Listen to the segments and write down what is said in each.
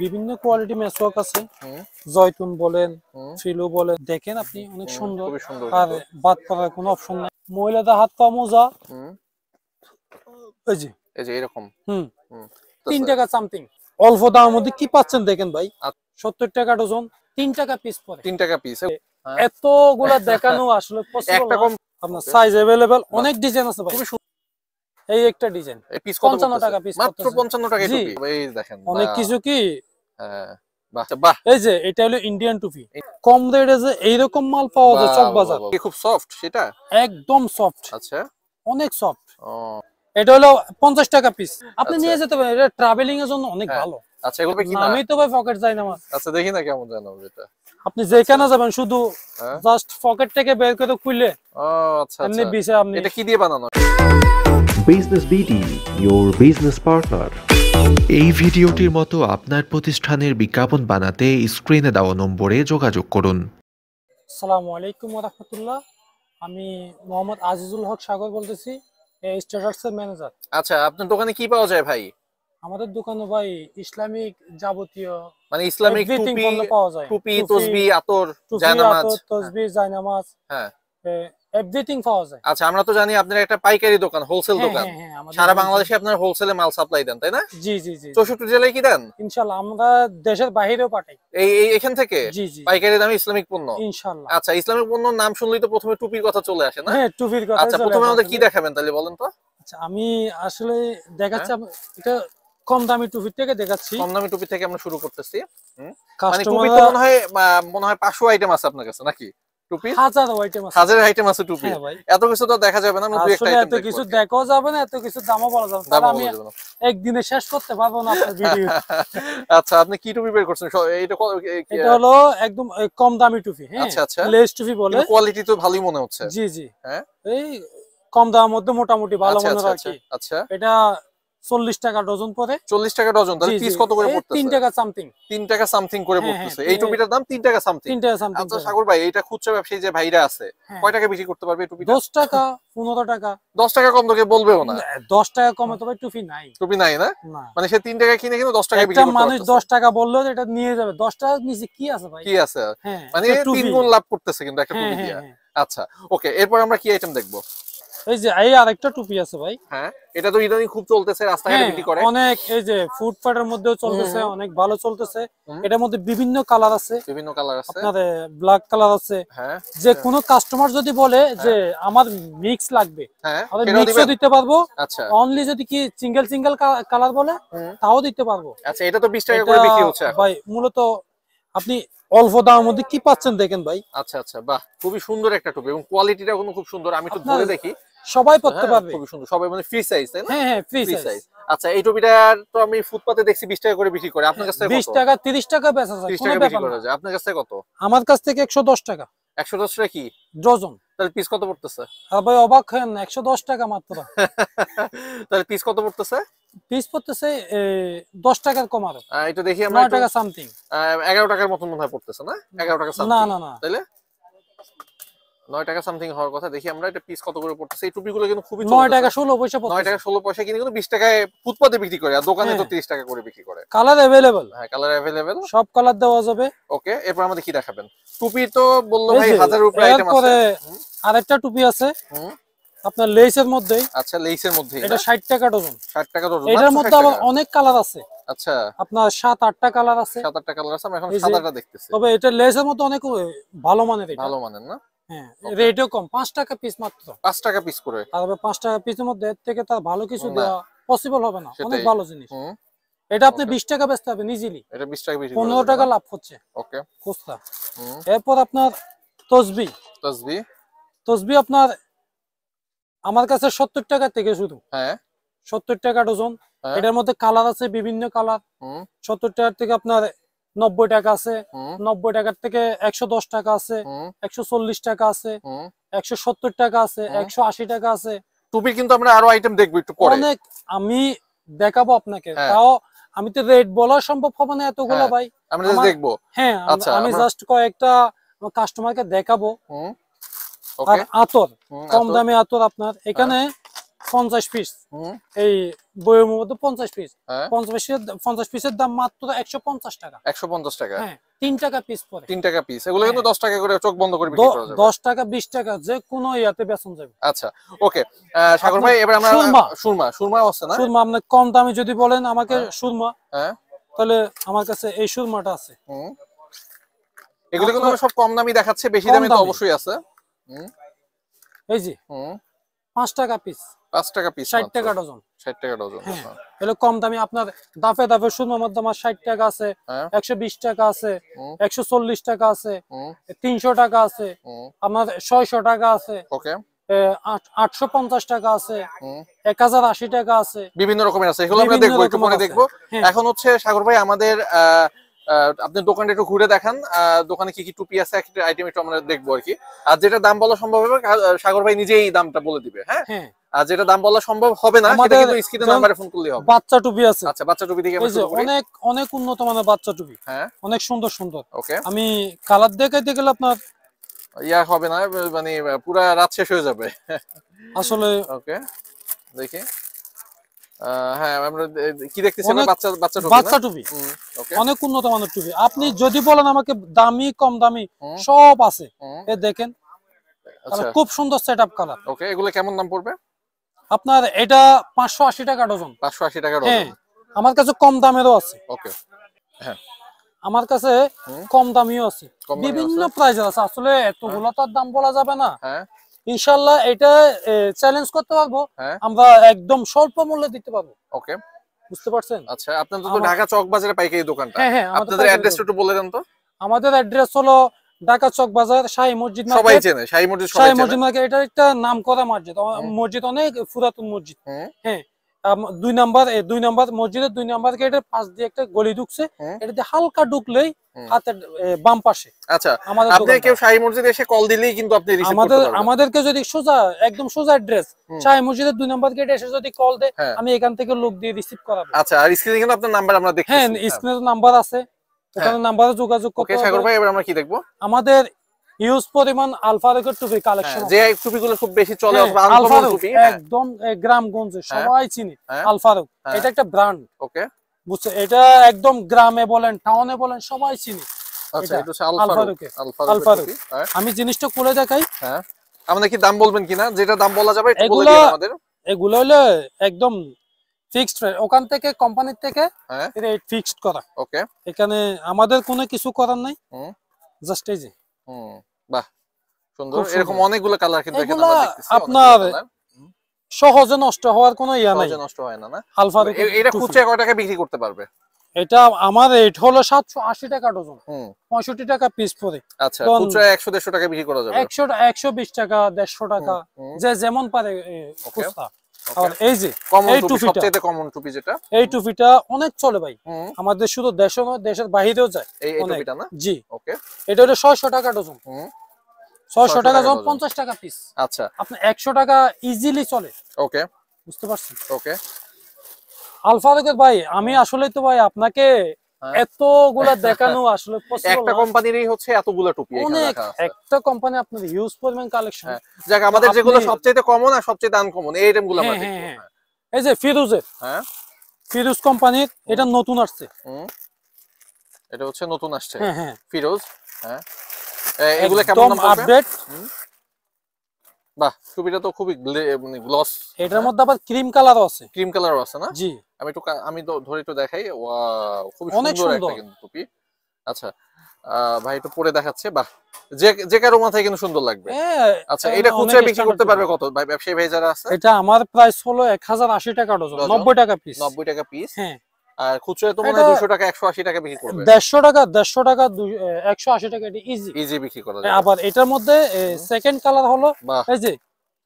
বিভিন্ন কোয়ালিটি মেসওয়াক আছে জয়তুন বলেন ফিলু বলেন দেখেন আপনি অনেক সুন্দর আর বাদ পড়ার কোনো অপশন নাই মহিলাদের হাত পা মোজা এই যে এই যে এরকম হুম তিন টাকা সামথিং অল্প দামের মধ্যে কি পাচ্ছেন দেখেন ভাই সত্তর টাকা ডজন তিন টাকা পিস পরে তিন টাকা পিস হ্যাঁ। এতগুলা দেখানো আসলে একটা কম আপনার সাইজ অ্যাভেলেবেল অনেক ডিজাইন আছে ভাই এই একটা ডিজাইন পিস কত 55 টাকা পিস মাত্র 55 টাকা এই টুপি এই দেখেন অনেক কিছু কি হ্যাঁ, বাহ আচ্ছা, বাহ এই যে এটা হলো ইন্ডিয়ান টুপি কম রেটে যে এই রকম মাল পাওয়া যায় চক বাজার কি খুব সফট সেটা একদম সফট আচ্ছা অনেক সফট এটা হলো 50 টাকা পিস আপনি আচ্ছা। নিয়ে যেতে পারেন এটা ট্রাভেলিং এর জন্য অনেক হ্যাঁ। ভালো আচ্ছা এগুলো কি আমি তো ভাই পকেট যাই না আমার আচ্ছা দেখি না কেমন জানো এটা আপনি যেখানে আচ্ছা। যাবেন শুধু জাস্ট হ্যাঁ। পকেট থেকে বের করে খুলে ও আচ্ছা এমনি বিষয় আপনি এটা কি দিয়ে বানানো business BD your business partner এই ভিডিওটির মতো আপনার প্রতিষ্ঠানের বিজ্ঞাপন বানাতে স্ক্রিনে দেওয়া নম্বরে যোগাযোগ করুন আসসালামু আলাইকুম রাহমাতুল্লাহ আমি মোহাম্মদ আজিজুল হক সাগর বলতেছি স্ট্যাটাসের ম্যানেজার আচ্ছা আপনার দোকানে কি পাওয়া যায় ভাই আমাদের দোকানে ভাই ইসলামিক যাবতীয় মানে ইসলামিক টুপি পাওয়া যায় টুপি তসবি আতর জায়নামাজ তসবি হ্যাঁ। জায়নামাজ হ্যাঁ এভরিথিং পাওয়া যায় আচ্ছা আমরা তো জানি আপনার একটা পাইকারি দোকান হোলসেল হ্যাঁ, দোকান হ্যাঁ, হ্যাঁ, সারা বাংলাদেশে আপনার হোলসেলে মাল সাপ্লাই দেন তাই না জি জি জি 64 জেলায় কি দেন ইনশাআল্লাহ আমরা দেশের বাইরেও পাঠাই এই এখান থেকে পাইকারি দামে ইসলামিক পণ্য ইনশাআল্লাহ আচ্ছা ইসলামিক পণ্য নাম শুনলেই তো প্রথমে টুপির কথা চলে আসে না হ্যাঁ টুপির কথা আচ্ছা প্রথমে আমাদের কি দেখাবেন তাহলে বলেন তো আচ্ছা আমি আসলে দেখাচ্ছি এটা কম দামি টুপি থেকে দেখাচ্ছি কম দামি টুপি থেকে আমরা শুরু করতেছি মানে টুপি তো মনে হয় মনে হয় পাঁচশো আইটেম আছে আপনার কাছে নাকি হ্যাঁ আচ্ছা আপনি কি টুপি বের করছেন এটা হলো একদম কম দামি টুপি হ্যাঁ? আচ্ছা, আচ্ছা। টুপি বলে কোয়ালিটি তো ভালোই মনে হচ্ছে জি জি হ্যাঁ এই কম দামের মধ্যে মোটামুটি ভালো আচ্ছা, মনে হচ্ছে আচ্ছা, আচ্ছা এটা চল্লিশ টাকা ডজন পরে চল্লিশ টাকা ডজন পিস কত করে তিন টাকা সামথিং তিন টাকা সামথিং করে হ্যাঁ, হ্যাঁ, পড়তেছে এই টুপিটার দাম তিন টাকা সামথিং তিন টাকা সামথিং আচ্ছা সাগর ভাই এটা খুচরা ব্যবসায়ী যে ভাইরা আছে হ্যাঁ। কয় টাকা বিক্রি করতে পারবে টুপিটা দশ টাকা পনেরো টাকা দশ টাকা কম তোকে বলবেও না দশ টাকা কমে তো টুপি নাই টুপি নাই না মানে সে তিন টাকা কিনে কিন্তু দশ টাকা বিক্রি মানুষ দশ টাকা বললো যে এটা নিয়ে যাবে দশ টাকার নিচে কি আছে ভাই কি আছে মানে তিন গুণ লাভ করতেছে কিন্তু একটা টুপি দিয়ে আচ্ছা ওকে এরপর আমরা কি আইটেম দেখবো এই যে এই আরেকটা টুপি আছে ভাই হ্যাঁ এটা তো ইদানিং খুব চলতেছে রাস্তাঘাটে বিক্রি হ্যাঁ, করে অনেক এই যে মধ্যেও চলতেছে অনেক ভালো চলতেছে এটার মধ্যে বিভিন্ন কালার আছে বিভিন্ন কালার আছে ব্ল্যাক কালার আছে হ্যাঁ যে কোন কাস্টমার যদি বলে হ্যাঁ। যে আমার মিক্স লাগবে হ্যাঁ মিক্সও দিতে পারবো আচ্ছা অনলি যদি কি সিঙ্গেল সিঙ্গেল কালার বলে তাও দিতে পারবো আচ্ছা এটা তো 20 টাকা করে বিক্রি হচ্ছে ভাই মূলত আপনি অল্প দামের মধ্যে কি পাচ্ছেন দেখেন ভাই আচ্ছা আচ্ছা বাহ খুবই সুন্দর একটা টুপি এবং কোয়ালিটিটা কোনো খুব সুন্দর আমি একটু ধরে দেখি সবাই হ্যাঁ, পড়তে পারবে খুব সুন্দর সবাই মানে ফ্রি সাইজ তাই না হ্যাঁ হ্যাঁ ফ্রি সাইজ আচ্ছা এই টুপিটা তো আমি ফুটপাতে দেখছি 20 টাকা করে বিক্রি করে আপনার কাছে 20 টাকা 30 টাকা বেচা যায় 30 টাকা বিক্রি করা যায় আপনার কাছে কত আমার কাছ থেকে 110 টাকা 110 টাকা কি ডজন তাহলে পিস কত পড়তেছে আরে ভাই অবাক হন 110 টাকা মাত্র তাহলে পিস কত পড়তেছে পিস পড়তেছে 10 টাকার কম আর এটা দেখি আমরা 9 টাকা সামথিং 11 টাকার মত মনে হয় পড়তেছে না 11 টাকা সামথিং না না না তাহলে 9 টাকা সামথিং হওয়ার কথা দেখি আমরা এটা পিস কত করে পড়তেছে এই টুপিগুলো কিন্তু খুবই 9 টাকা 16 পয়সা 9 টাকা 16 পয়সা কিন্তু 20 টাকায় ফুটপাতে বিক্রি করে আর দোকানে তো 30 হ্যাঁ। টাকা করে বিক্রি করে কালার अवेलेबल হ্যাঁ কালার अवेलेबल সব কালার দেওয়া যাবে ওকে এরপর আমাদের কি দেখাবেন টুপি তো বললো ভাই হাজার উপরে আইটেম আছে আরেকটা টুপি আছে আপনার লেইসের মধ্যেই আচ্ছা লেইসের মধ্যেই এটা 60 টাকা ডজন 60 টাকা ডজন এটার মধ্যে আবার অনেক কালার আছে আচ্ছা আপনার সাত আটটা কালার আছে সাত আটটা কালার আছে আমরা এখন সাদাটা দেখতেছি তবে এটা লেসের মধ্যে অনেক ভালো মানের ভালো মানের না হ্যাঁ, কম পাঁচ টাকা পিস মাত্র পাঁচ টাকা পিস করে তারপরে পাঁচ টাকা পিসের মধ্যে থেকে তার ভালো কিছু দেওয়া পসিবল হবে না অনেক ভালো জিনিস এটা আপনি বিশ টাকা বেচতে এটা বিশ টাকা পনেরো টাকা লাভ হচ্ছে ওকে খুচরা এরপর আপনার তসবি তসবি তসবি আপনার আমার কাছে সত্তর টাকা থেকে শুধু হ্যাঁ সত্তর টাকা ডজন হ্যাঁ। এটার মধ্যে কালার আছে বিভিন্ন কালার সত্তর টাকার থেকে আপনার নব্বই টাকা আছে নব্বই টাকার থেকে একশো দশ টাকা আছে একশো চল্লিশ টাকা আছে একশো সত্তর টাকা আছে একশো আশি টাকা আছে টুপি কিন্তু আমরা আরো আইটেম দেখবো একটু অনেক আমি দেখাবো আপনাকে হ্যাঁ। তাও আমি তো রেট বলা সম্ভব হবে না এতগুলো হ্যাঁ। ভাই দেখবো হ্যাঁ আচ্ছা, আমি জাস্ট কয়েকটা কাস্টমারকে দেখাবো আর আতর কম দামে আতর আপনার এখানে হ্যাঁ। পঞ্চাশ পিস এই বইয়ের মধ্যে পঞ্চাশ পিস হ্যাঁ। পঞ্চাশ পঞ্চাশ পিসের দাম মাত্র একশো পঞ্চাশ টাকা একশো পঞ্চাশ টাকা হ্যাঁ, তিন টাকা পিস পরে তিন টাকা পিস এগুলো কিন্তু হ্যাঁ। টাকা করে চোখ দশ টাকা বিশ টাকা যে কোনো ইয়াতে বেচন যাবে আচ্ছা ওকে সাগর ভাই এবার আমরা সুরমা সুরমা সুরমা আছে না সুরমা আপনি কম দামে যদি বলেন আমাকে সুরমা তাহলে আমার কাছে এই সুরমাটা আছে এগুলো কিন্তু সব কম দামি দেখাচ্ছে বেশি দামি তো অবশ্যই আছে এই যে হুম টাকা পিস টাকা পিস টাকা ডজন টাকা ডজন কম দামি আপনার দাফে দাফে মধ্যে টাকা আছে হ্যাঁ। টাকা আছে টাকা আছে তিনশো টাকা আছে আমার ছয়শো টাকা আছে ওকে আটশো পঞ্চাশ টাকা আছে এক হাজার আশি টাকা আছে বিভিন্ন রকমের আছে এগুলো আমরা দেখবো একটু দেখবো হ্যাঁ। এখন হচ্ছে সাগর ভাই আমাদের আহ আপনি দোকানটা একটু ঘুরে দেখান দোকানে কি কি টুপি আছে একটা আইটেম একটু আমরা দেখবো আর কি আর যেটা দাম বলা সম্ভব হবে সাগর ভাই নিজেই দামটা বলে দিবে হ্যাঁ? হ্যাঁ আর যেটা দাম বলা সম্ভব হবে না ফোন বাচ্চা টুপি আছে আচ্ছা বাচ্চা টুপি অনেক অনেক উন্নত মানের বাচ্চা টুপি হ্যাঁ অনেক সুন্দর সুন্দর ওকে আমি কালার দেখাইতে গেলে আপনার ইয়া হবে না মানে পুরা রাত শেষ হয়ে যাবে আসলে ওকে দেখি হ্যাঁ, আপনি যদি বলেন আমাকে দামি কম দামি সব আছে দেখেন আচ্ছা। খুব সুন্দর কালার এগুলো কেমন দাম পড়বে আপনার এটা আশি টাকা ডজন আশি টাকা হ্যাঁ, আমার কাছে কম দামেরও আছে ওকে হ্যাঁ আমার কাছে কম দামিও আছে বিভিন্ন প্রাইজের আছে আসলে এতগুলো তো আর দাম বলা যাবে না হ্যাঁ। ইনশাল্লাহ এটা চ্যালেঞ্জ করতে পারবো হ্যাঁ। আমরা একদম স্বল্প মূল্যে দিতে পারবো ওকে বুঝতে পারছেন আচ্ছা আপনাদের তো ঢাকা চক বাজারে পাইকারি দোকানটা হ্যাঁ হ্যাঁ আপনাদের অ্যাড্রেসটা একটু বলে দেন তো আমাদের অ্যাড্রেস হলো ঢাকা চক বাজার শাহি মসজিদ সবাই চেনে শাহি মসজিদ শাহি মসজিদ মার্কেট এটা একটা নাম করা মসজিদ মসজিদ অনেক পুরাতন মসজিদ হ্যাঁ হ্যাঁ দুই নাম্বার দুই নাম্বার মসজিদের দুই নাম্বার গেটের পাশ দিয়ে একটা গলি ঢুকছে হ্যাঁ। এটা দিয়ে হালকা ঢুকলেই হ্যাঁ। আচ্ছা, এসে কল দিলেই কিন্তু আপনি আমাদের আমাদেরকে যদি সোজা একদম সোজা মসজিদের দুই নাম্বার এসে যদি কল হ্যাঁ। আমি এখান থেকে লোক দিয়ে রিসিভ আচ্ছা আর আপনার নাম্বার নাম্বার আছে যোগাযোগ এবার আমরা কি দেখবো আমাদের ইউজ পরিমাণ আলফারেকের টুপি কালেকশন হ্যাঁ, যে টুপিগুলো খুব বেশি চলে হ্যাঁ, টুপি একদম গ্রামগঞ্জে হ্যাঁ, সবাই চিনি আলফারুক এটা একটা ব্র্যান্ড ওকে বুঝছে এটা একদম গ্রামে বলেন টাউনে বলেন সবাই চিনি আচ্ছা, আমি জিনিসটা খুলে দেখাই আমাদের কি দাম বলবেন কিনা যেটা দাম বলা যাবে আমাদের এগুলো হলো একদম ফিক্সড ওখান থেকে কোম্পানির থেকে রেট ফিক্সড করা ওকে এখানে আমাদের কোনো কিছু করার নাই জাস্ট এই যে সহজে নষ্ট হওয়ার কোনো ইয়া নাই নষ্ট হয় না না আলফা এটা খুচরা কয় বিক্রি করতে পারবে এটা আমার রেট হলো আশি টাকা ডজন পঁয়ষট্টি টাকা পিস পড়ে আচ্ছা খুচরা টাকা বিক্রি করা যাবে একশো বিশ টাকা দেড়শো টাকা যে যেমন পারে খুচরা এই যে এই সবচেয়ে কমন টুপি যেটা এই টুপিটা অনেক চলে ভাই আমাদের শুধু দেশের বাইরেও যায় এই টুপিটা না জি ওকে এটা হলো 600 টাকা ডজন 600 টাকা ডজন পঞ্চাশ টাকা পিস আচ্ছা আপনি একশো টাকা ইজিলি চলে ওকে বুঝতে পারছি ওকে আলফা ভাই আমি আসলে তো ভাই আপনাকে হ্যাঁ। এতগুলা দেখানো আসলে একটা কোম্পানিরই হচ্ছে টুপি অনেক একটা কোম্পানি হ্যাঁ। কালেকশন যাক আমাদের যেগুলো সবচেয়ে কমন আর সবচেয়ে আনকমন এই আইটেমগুলো আমরা হ্যাঁ, এই যে হ্যাঁ কোম্পানির এটা নতুন আসছে এটা হচ্ছে নতুন আসছে ফিরোজ হ্যাঁ এগুলো কেমন দাম আপডেট বাহ টুপিটা তো খুবই মানে গ্লস এটার মধ্যে আবার ক্রিম কালারও আছে ক্রিম কালারও আছে না জি আমি একটু আমি ধরে একটু দেখাই খুব সুন্দর একটা কিন্তু টুপি আচ্ছা ভাই একটু পরে দেখাচ্ছে বাহ যে যে কারো মাথায় কিন্তু সুন্দর লাগবে হ্যাঁ, আচ্ছা এটা খুচরা বিক্রি করতে পারবে কত ভাই ব্যবসায়ী ভাই যারা আছে এটা আমার প্রাইস হলো 1080 টাকা ডজন 90 টাকা পিস 90 টাকা পিস হ্যাঁ আর খুচরা তো মনে 200 টাকা 180 টাকা বিক্রি করবে 150 টাকা 150 টাকা 180 টাকা এটা ইজি ইজি বিক্রি করা যায় আবার এটার মধ্যে সেকেন্ড কালার হলো এই যে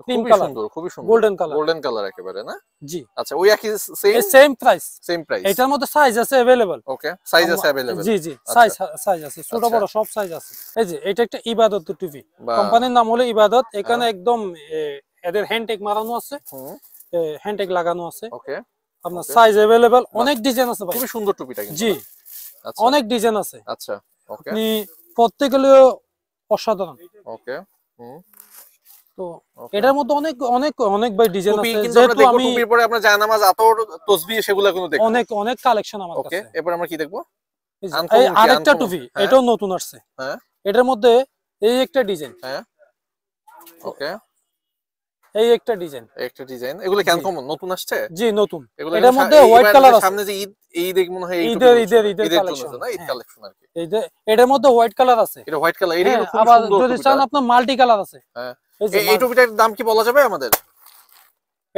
ক্রিম কালার খুবই সুন্দর গোল্ডেন কালার গোল্ডেন কালার একেবারে না জি আচ্ছা ওই একই same same price same price এটার মধ্যে সাইজ আছে अवेलेबल ওকে সাইজ আছে अवेलेबल জি জি সাইজ আচ্ছা। সাইজ আছে ছোট আচ্ছা। বড় সব সাইজ আছে এই যে এটা একটা ইবাদত টিভি কোম্পানির নাম হলো ইবাদত হ্যাঁ। এখানে একদম এদের হ্যান্ডটেক মারানো আছে হ্যান্ডটেক লাগানো আছে ওকে আপনার সাইজ अवेलेबल অনেক ডিজাইন আছে ভাই খুবই সুন্দর টুপিটা কিন্তু জি আচ্ছা। অনেক ডিজাইন আছে আচ্ছা ওকে আপনি প্রত্যেকগুলো অসাধারণ ওকে হুম এটার মধ্যে অনেক অনেক অনেক ভাই ডিজাইন আছে যেহেতু আমি টুপির পরে আপনার জায়নামাজ আতর তসবিহ সেগুলা কোনো দেখব অনেক অনেক কালেকশন আমার কাছে ওকে এবার আমরা কি দেখব আরেকটা টুপি হ্যাঁ। এটাও নতুন আসছে হ্যাঁ এটার মধ্যে এই একটা ডিজাইন হ্যাঁ ওকে এই একটা ডিজাইন একটা ডিজাইন এগুলো কেন কমন নতুন আসছে জি নতুন এটার মধ্যে হোয়াইট কালার আছে সামনে যে ঈদ ঈদ মনে হয় ঈদের ঈদের ঈদের কালেকশন না ঈদ কালেকশন হ্যাঁ। আর কি এটার মধ্যে হোয়াইট কালার আছে এটা হোয়াইট কালার এটা খুব সুন্দর আবার যদি চান আপনার মাল্টি কালার আছে হ্যাঁ এই টুপিটার দাম কি বলা যাবে আমাদের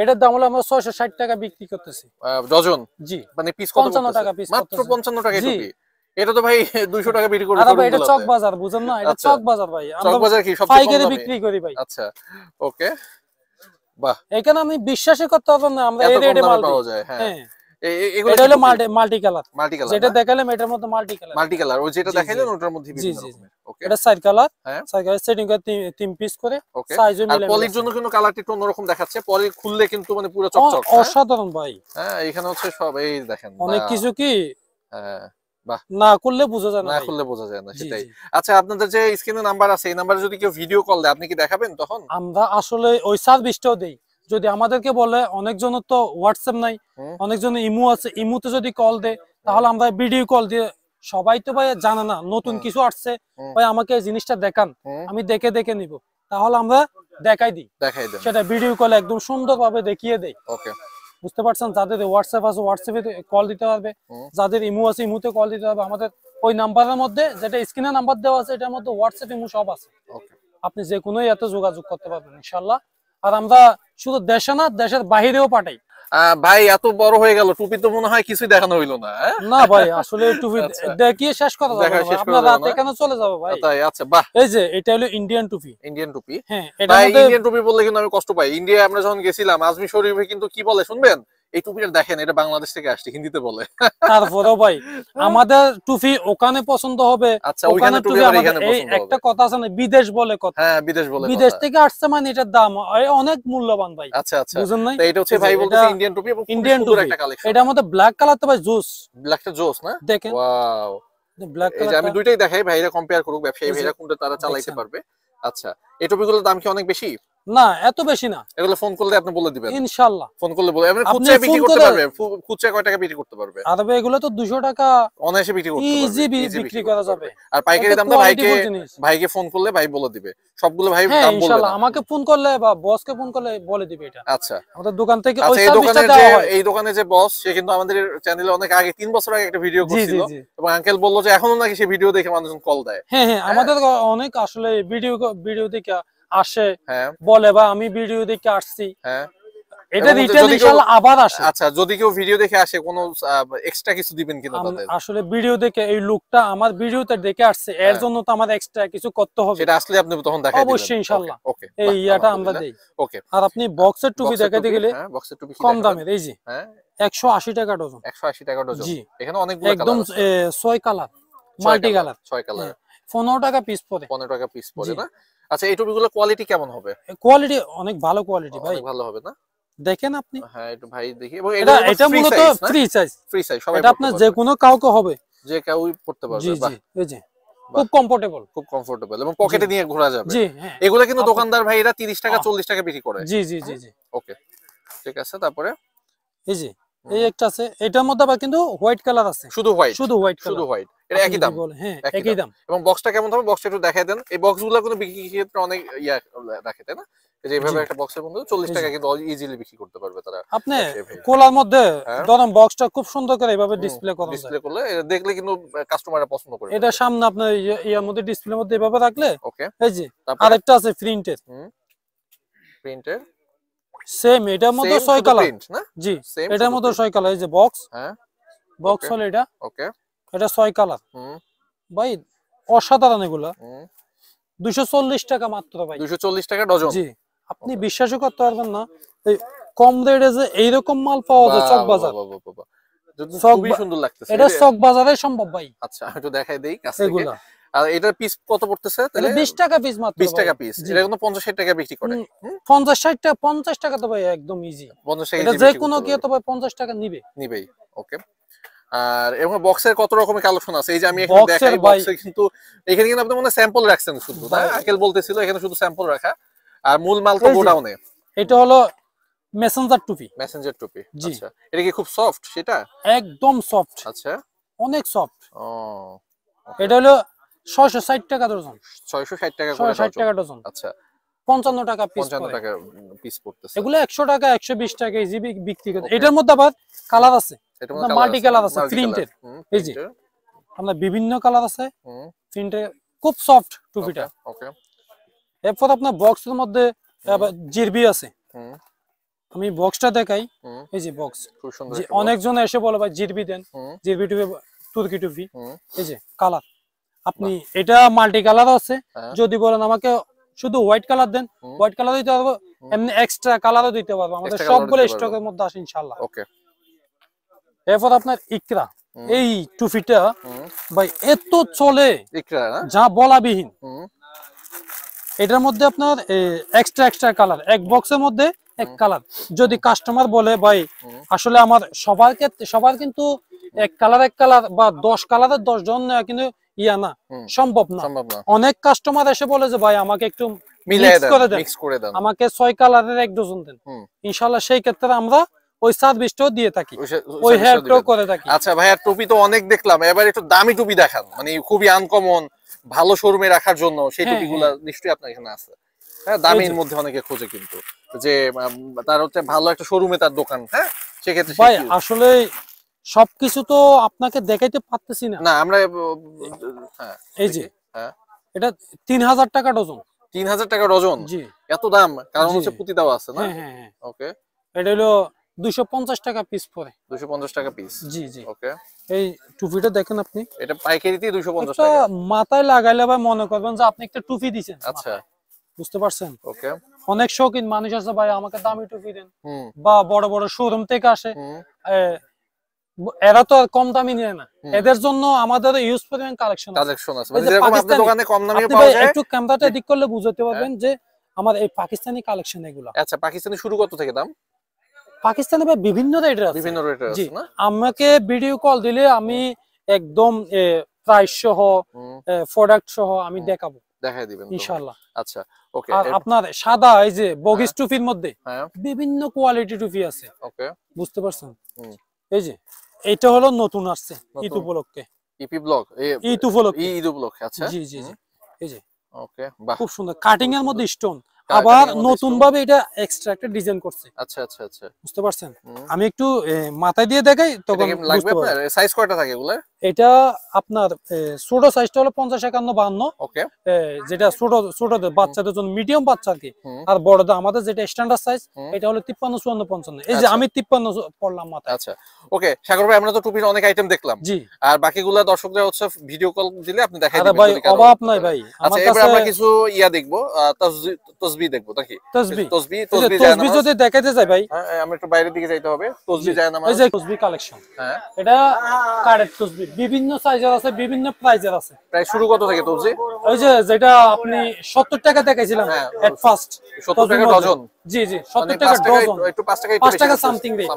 এটার দাম হলো আমরা ষাট টাকা বিক্রি করতেছি ডজন জি মানে পিস পঞ্চান্ন টাকা পিস মাত্র টাকা টুপি এটা তো ভাই 200 টাকা বিক্রি ভাই এটা চক বাজার বুঝেন না এটা আচ্ছা। চক বাজার ভাই চক বাজার কি সব পাইকারি বিক্রি করি ভাই আচ্ছা ওকে বাহ এখানে আমি বিশ্বাসই করতে পারবো না আমরা এই রেটে মাল পাওয়া যায় হ্যাঁ, হ্যাঁ। এটা হলো মাল্টি কালার মাল্টি কালার যেটা দেখালাম এটার মধ্যে মাল্টি কালার মাল্টি কালার ওই যেটা দেখাইলেন ওটার মধ্যে এটা side colour side colour setting করে তিন পিস করে সাইজ মিলে পলির জন্য কিন্তু কালারটি একটু অন্যরকম দেখাচ্ছে পরে খুললে কিন্তু মানে পুরো চকচক হ্যাঁ? অসাধারণ ভাই হ্যাঁ এখানে হচ্ছে সব এই দেখেন অনেক কিছু কি হ্যাঁ না করলে বোঝা যায় না না করলে বোঝা যায় না সেটাই আচ্ছা আপনাদের যে স্ক্রিনে নাম্বার আছে এই নাম্বারে যদি কেউ ভিডিও কল দেয় আপনি কি দেখাবেন তখন আমরা আসলে ওই সার্ভিসটাও দেই যদি আমাদেরকে বলে অনেকজন তো হোয়াটসঅ্যাপ নাই অনেকজন ইমো আছে ইমোতে যদি কল দেয় তাহলে আমরা ভিডিও কল দিয়ে সবাই তো ভাই হ্যাঁ। জানে না নতুন হ্যাঁ। কিছু আসছে হ্যাঁ। ভাই আমাকে জিনিসটা দেখান আমি দেখে দেখে নিব তাহলে আমরা দেখাই দিই দেখাই দিই সেটা ভিডিও কলে একদম সুন্দর ভাবে দেখিয়ে দেই ওকে বুঝতে পারছেন যাদের হোয়াটসঅ্যাপ আছে হোয়াটসঅ্যাপে কল দিতে পারবে যাদের ইমো আছে ইমোতে কল দিতে পারবে আমাদের ওই নাম্বারের মধ্যে যেটা স্ক্রিনে নাম্বার দেওয়া আছে এটার মধ্যে হোয়াটসঅ্যাপ ইমো সব আছে আপনি যে কোনো এত যোগাযোগ করতে পারবেন ইনশাল্লাহ আর আমরা শুধু দেশে না দেশের বাহিরেও পাঠাই ভাই এত বড় হয়ে গেল টুপি তো মনে হয় কিছুই দেখানো হইলো না হ্যাঁ? না ভাই আসলে টুপি আচ্ছা। দেখিয়ে শেষ করা যাবে আমরা রাত এখানে চলে যাব ভাই তাই আচ্ছা বাহ এই যে এটা হলো ইন্ডিয়ান টুপি ইন্ডিয়ান টুপি হ্যাঁ এটা ইন্ডিয়ান টুপি বললে কিন্তু আমি কষ্ট পাই ইন্ডিয়া আমরা যখন গেছিলাম আজমি শরীফে কিন্তু কি বলে শুনবেন এই টুপিটা দেখেন এটা বাংলাদেশ থেকে আসছে হিন্দিতে বলে তারপরেও ভাই আমাদের টুপি ওখানে পছন্দ হবে আচ্ছা ওখানে টুপি আমাদের একটা কথা আছে না বিদেশ বলে কথা হ্যাঁ বিদেশ বলে বিদেশ থেকে আসছে মানে এটার দাম অনেক মূল্যবান ভাই আচ্ছা আচ্ছা বুঝুন না এটা হচ্ছে ভাই বলতে ইন্ডিয়ান টুপি এবং ইন্ডিয়ান টুপি একটা কালেকশন এটা আমাদের ব্ল্যাক কালার তো ভাই জোস ব্ল্যাকটা জোস না দেখেন ওয়াও ব্ল্যাক কালার আমি দুইটাই দেখাই ভাইরা কম্পেয়ার করুক ব্যবসায়ী ভাইরা কোনটা তারা চালাইতে পারবে আচ্ছা এই টুপিগুলোর দাম কি অনেক বেশি না এত বেশি না এগুলো ফোন করলে আপনি বলে দিবেন ইনশাআল্লাহ ফোন করলে বলে আপনি খুচরা বিক্রি করতে পারবে খুচরা কয় টাকা বিক্রি করতে পারবে আর এগুলো তো 200 টাকা অনায়াসে বিক্রি করতে পারবে ইজি বিক্রি করা যাবে আর পাইকারি দাম তো ভাইকে ভাইকে ফোন করলে ভাই বলে দিবে সবগুলো ভাই হ্যাঁ, দাম বলবে ইনশাআল্লাহ আমাকে ফোন করলে বা বসকে ফোন করলে বলে দিবে এটা আচ্ছা আমাদের দোকান থেকে ওই আচ্ছা, সার্ভিসটা দেওয়া হয় এই দোকানে যে বস সে কিন্তু আমাদের চ্যানেলে অনেক আগে 3 বছর আগে একটা ভিডিও করেছিল এবং আঙ্কেল বলল যে এখনো নাকি সে ভিডিও দেখে মানুষজন কল দেয় হ্যাঁ, হ্যাঁ হ্যাঁ আমাদের অনেক আসলে ভিডিও ভিডিও দেখে আসে হ্যাঁ। বলে বা আমি ভিডিও দেখে আসছি হ্যাঁ। এটা যদি কেউ ভিডিও আচ্ছা, দেখে আসে কোনো এক্সট্রা কিছু দিবেন আসলে ভিডিও দেখে এই লোকটা আমার আসছে এর হ্যাঁ। জন্য এক্সট্রা কিছু করতে হবে আপনি অবশ্যই ইয়াটা আমরা ওকে আর আপনি বক্সের টুপি দেখাতে গেলে বক্সের টুপি কম দামের এই যে হ্যাঁ আশি টাকা ডজন টাকা জি কালার একদম ছয় কালার মাল্টি কালার ছয় কালার পনেরো টাকা পিস পরে পনেরো টাকা পিস পরে না আচ্ছা এই টুপিগুলো কোয়ালিটি কেমন হবে কোয়ালিটি অনেক ভালো কোয়ালিটি ভাই অনেক ভালো হবে না দেখেন আপনি হ্যাঁ একটু ভাই দেখি এবং এটা এটা মূলত ফ্রি সাইজ ফ্রি সাইজ সবাই এটা আপনার যে কোনো কাউকে হবে যে কেউই পড়তে পারবে জি জি এই যে খুব কমফোর্টেবল খুব কমফোর্টেবল এবং পকেটে নিয়ে ঘোরা যাবে জি হ্যাঁ এগুলো কিন্তু দোকানদার ভাইরা 30 টাকা 40 টাকা বিক্রি করে জি জি জি জি ওকে ঠিক আছে তারপরে এই যে এই একটা আছে এটার মধ্যে আবার কিন্তু হোয়াইট কালার আছে শুধু হোয়াইট শুধু হোয়াইট শুধু হোয়াইট এটা একই দাম হ্যাঁ একই দাম এবং বক্সটা কেমন হবে বক্সটা একটু দেখায় দেন এই বক্সগুলো কোনো বিক্রি ক্ষেত্রে অনেক ইয়া রাখে তাই না ইজিলি বিক্রি করতে পারবে তারা আপনি মধ্যে হ্যাঁ। ধরুন বক্সটা খুব সুন্দর করে এভাবে ডিসপ্লে ডিসপ্লে করলে দেখলে কিন্তু কাস্টমাররা পছন্দ এটা সামনে আপনার ইয়ার মধ্যে ডিসপ্লের মধ্যে এভাবে রাখলে ওকে আরেকটা আছে প্রিন্টের প্রিন্টের সেম এটার মধ্যে ছয় কালার জি এটার মধ্যে ছয় কালার এই যে বক্স হ্যাঁ বক্স হল এটা ওকে এটা ছয় কালার ভাই অসাধারণ এগুলা 240 টাকা মাত্র ভাই 240 টাকা ডজন জি আপনি বিশ্বাসও করতে পারবেন না এই কম রেটে যে এইরকম মাল পাওয়া যায় চক বাজার খুবই সুন্দর লাগতেছে এটা চক বাজারে সম্ভব ভাই আচ্ছা একটু দেখাই দেই কাছ থেকে আর এটার পিস কত পড়তেছে তাহলে 20 টাকা পিস মাত্র 20 টাকা পিস এটা কিন্তু 50 60 টাকা বিক্রি করে 50 60 টাকা 50 টাকা তো ভাই একদম ইজি 50 টাকা এটা যে কোনো কি তো ভাই 50 টাকা নিবে নিবেই ওকে আর এবং বক্সের কত রকমের কালেকশন আছে এই যে আমি এখানে দেখাই বক্সের কিন্তু এখানে কিন্তু আপনি মনে স্যাম্পল রাখছেন শুধু তাই আকেল বলতেছিল এখানে শুধু স্যাম্পল রাখা আর মূল মাল তো গোডাউনে এটা হলো মেসেঞ্জার টুপি মেসেঞ্জার টুপি আচ্ছা এটা কি খুব সফট সেটা একদম সফট আচ্ছা অনেক সফট ও এটা হলো 660 টাকা 660 টাকা করে 660 টাকা ডজন আচ্ছা 55 টাকা পিস 55 টাকা পিস পড়তেছে এগুলো 100 টাকা 120 টাকা জিবি বিক্রি করে এটার মধ্যে আবার কালার আছে মাল্টি কালার আছে এই যে আমরা বিভিন্ন কালার আছে প্রিন্টে খুব সফট টুপিটা ওকে এরপর আপনার বক্সের মধ্যে জিরবি আছে আমি বক্সটা দেখাই এই যে বক্স খুব সুন্দর অনেকজন এসে বলে ভাই জিরবি দেন জিরবি টুপি তুর্কি টুপি এই যে কালার আপনি এটা মাল্টি কালার আছে হ্যাঁ। যদি বলেন আমাকে শুধু হোয়াইট কালার দেন হোয়াইট কালার দিতে পারবো এমনি এক্সট্রা কালারও দিতে পারবো আমাদের সবগুলো স্টকের মধ্যে আসে ইনশাল্লাহ ওকে এরপর আপনার ইকরা এই টুপিটা ভাই এত চলে ইকরা না যা বলাবিহীন এটার মধ্যে আপনার এক্সট্রা এক্সট্রা কালার এক বক্সের মধ্যে এক কালার যদি কাস্টমার বলে ভাই আসলে আমার সবার ক্ষেত্রে সবার কিন্তু এক কালার এক কালার বা দশ কালারের দশ জন কিন্তু ইয়া না সম্ভব না অনেক কাস্টমার এসে বলে যে ভাই আমাকে একটু আমাকে ছয় কালারের এক ডজন দেন ইনশাল্লাহ সেই ক্ষেত্রে আমরা ওই সার্ভিসটাও দিয়ে থাকি ওই করে থাকি আচ্ছা টুপি তো অনেক দেখলাম এবার একটু দামি টুপি দেখান মানে খুবই আনকমন ভালো শোরুমে রাখার জন্য সেই হ্যাঁ, টুপিগুলো হ্যাঁ। নিশ্চয়ই আপনার এখানে আছে হ্যাঁ দামির মধ্যে অনেকে খোঁজে কিন্তু যে তার হচ্ছে ভালো একটা শোরুমে তার দোকান হ্যাঁ সেক্ষেত্রে ভাই আসলে সবকিছু তো আপনাকে দেখাইতে পারতেছি না না আমরা হ্যাঁ, এই যে হ্যাঁ। এটা তিন হাজার টাকা ডজন তিন হাজার টাকা ডজন জি এত দাম কারণ হচ্ছে পুঁতি দেওয়া আছে না ওকে হ্যাঁ, এটা হলো টাকা পিস পরে পঞ্চাশ টাকা পিস জি জি ওকে এই টুপিটা দেখেন আপনি এটা দুশো পঞ্চাশ টাকা মাথায় লাগাইলে ভাই মনে করবেন যে আপনি একটা টুপি আচ্ছা বুঝতে পারছেন ওকে অনেক শৌখিন মানুষ আছে ভাই আমাকে দামি টুপি দেন বা বড় বড় শোরুম থেকে আসে এরা তো আর কম দামি নেয় না এদের জন্য আমাদের ইউজ পরিমাণ কালেকশন একটু ক্যামেরাটা এদিক করলে বুঝতে হ্যাঁ। পারবেন যে আমার এই পাকিস্তানি কালেকশন এগুলো আচ্ছা পাকিস্তানি শুরু কত থেকে দাম পাকিস্তানে ভাই বিভিন্ন রেটের আছে বিভিন্ন রেটের আছে না আমাকে ভিডিও কল দিলে আমি একদম প্রাইস সহ প্রোডাক্ট সহ আমি দেখাবো দেখাই দিবেন ইনশাআল্লাহ আচ্ছা ওকে আর আপনার সাদা এই যে বগিস হ্যাঁ। টুপির মধ্যে হ্যাঁ। বিভিন্ন কোয়ালিটি টুপি আছে ওকে বুঝতে পারছেন এই যে এটা হলো নতুন আসছে ঈদ উপলক্ষে ইপি ব্লক ঈদ উপলক্ষে ঈদ উপলক্ষে আচ্ছা জি জি জি এই যে ওকে বাহ খুব সুন্দর কাটিং এর মধ্যে স্টোন আবার নতুন ভাবে এটা এক্সট্রা একটা ডিজাইন করছে আচ্ছা আচ্ছা আচ্ছা বুঝতে পারছেন আমি একটু মাথায় দিয়ে দেখাই তখন লাগবে সাইজ কয়টা থাকে এগুলা এটা আপনার ছোট সাইজটা হলো পঞ্চাশ একান্ন বাহান্ন যেটা ছোট ছোটদের বাচ্চাদের জন্য মিডিয়াম বাচ্চা কি আর বড়দের আমাদের যেটা স্ট্যান্ডার্ড সাইজ এটা হলো তিপ্পান্ন চুয়ান্ন পঞ্চান্ন এই যে আচ্ছা। আমি তিপ্পান্ন পড়লাম মাথা আচ্ছা ওকে সাগর ভাই আমরা তো টুপির অনেক আইটেম দেখলাম জি আর বাকিগুলো দর্শকরা হচ্ছে ভিডিও কল দিলে আপনি দেখাই দিবেন ভাই অভাব নাই ভাই আচ্ছা এবার আমরা কিছু ইয়া দেখবো তাসবি দেখব নাকি তাসবি তাসবি তাসবি যদি দেখাতে যাই ভাই হ্যাঁ, আমি একটু বাইরের দিকে যাইতে হবে তাসবি তসবি আমার এই যে তাসবি কালেকশন হ্যাঁ এটা কারেক্ট তাসবি বিভিন্ন সাইজের আছে বিভিন্ন প্রাইজের আছে প্রায় শুরু কত থেকে তুলছি ওই যে যেটা আপনি 70 টাকা দেখাইছিলাম এট ফার্স্ট 70 টাকা ডজন জি জি 70 মানে টাকা ডজন একটু 5 টাকা 5 টাকা সামথিং দেই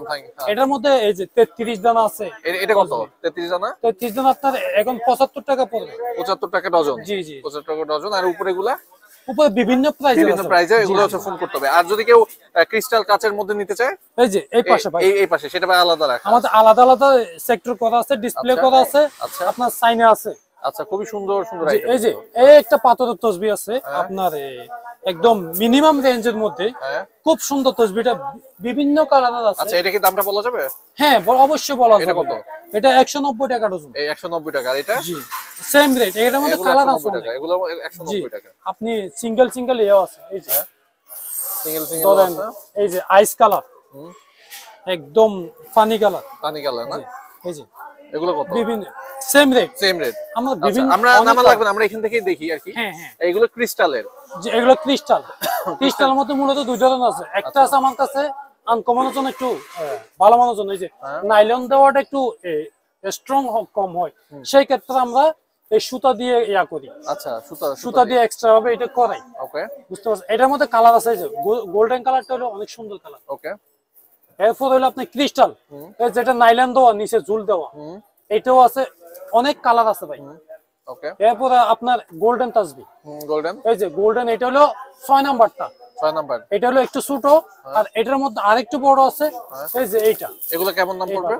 এটার মধ্যে এই যে 33 দানা আছে এটা কত 33 দানা 33 দানা আপনার এখন 75 টাকা পড়বে 75 টাকা ডজন জি জি 75 টাকা ডজন আর উপরে গুলা উপরে বিভিন্ন প্রাইস বিভিন্ন এগুলো হচ্ছে ফোন করতে হবে আর যদি কেউ ক্রিস্টাল কাচের মধ্যে নিতে চায় এই যে এই পাশে ভাই এই পাশে সেটা ভাই আলাদা রাখা আমাদের আলাদা আলাদা সেক্টর করা আছে ডিসপ্লে আচ্ছা। করা আছে আচ্ছা। আপনার সাইনে আছে আচ্ছা খুবই সুন্দর সুন্দর এই যে এই একটা পাথরের তসবি আছে হ্যাঁ। আপনার একদম মিনিমাম রেঞ্জের মধ্যে হ্যাঁ। খুব সুন্দর তসবিটা বিভিন্ন কালার আছে আচ্ছা এটা কি দামটা বলা যাবে হ্যাঁ অবশ্যই বলা যাবে কত এটা 190 টাকা ডজন এই 190 টাকা এটা জি সেম রেট মধ্যে কালার আছে এগুলো 190 টাকা আপনি সিঙ্গেল সিঙ্গেল আছে এই যে সিঙ্গেল হ্যাঁ। সিঙ্গেল আছে এই যে আইস কালার একদম পানি কালার পানি কালার না এই যে এগুলো কত বিভিন্ন সেম রেট সেম রেট আমরা আচ্ছা, বিভিন্ন আমরা নামা লাগবে আমরা এখান থেকেই দেখি আর কি হ্যাঁ হ্যাঁ এগুলো ক্রিস্টালের যে এগুলো ক্রিস্টাল ক্রিস্টালের মধ্যে মূলত দুই ধরনের আছে একটা আচ্ছা। আছে আমার কাছে আনকমনের জন্য একটু ভালো মানের জন্য হ্যাঁ। নাইলন দেওয়াটা একটু স্ট্রং কম হয় সেই ক্ষেত্রে আমরা এই সুতা দিয়ে ইয়া করি আচ্ছা সুতা দিয়ে এক্সট্রা ভাবে এটা করাই বুঝতে পারছি এটার মধ্যে কালার আছে যে গোল্ডেন কালারটা হলো অনেক সুন্দর কালার ওকে এরপর হলো আপনি ক্রিস্টাল যেটা নাইলন দেওয়া নিচে ঝুল দেওয়া এটাও আছে অনেক কালার আছে ভাই ওকে এরপর আপনার গোল্ডেন তাসবি গোল্ডেন এই যে গোল্ডেন এটা হলো ছয় নাম্বারটা নাম্বার এটা হলো একটু ছোট হ্যাঁ। আর এটার মধ্যে আরেকটু বড় আছে হ্যাঁ। এই যে এইটা এগুলো কেমন দাম পড়বে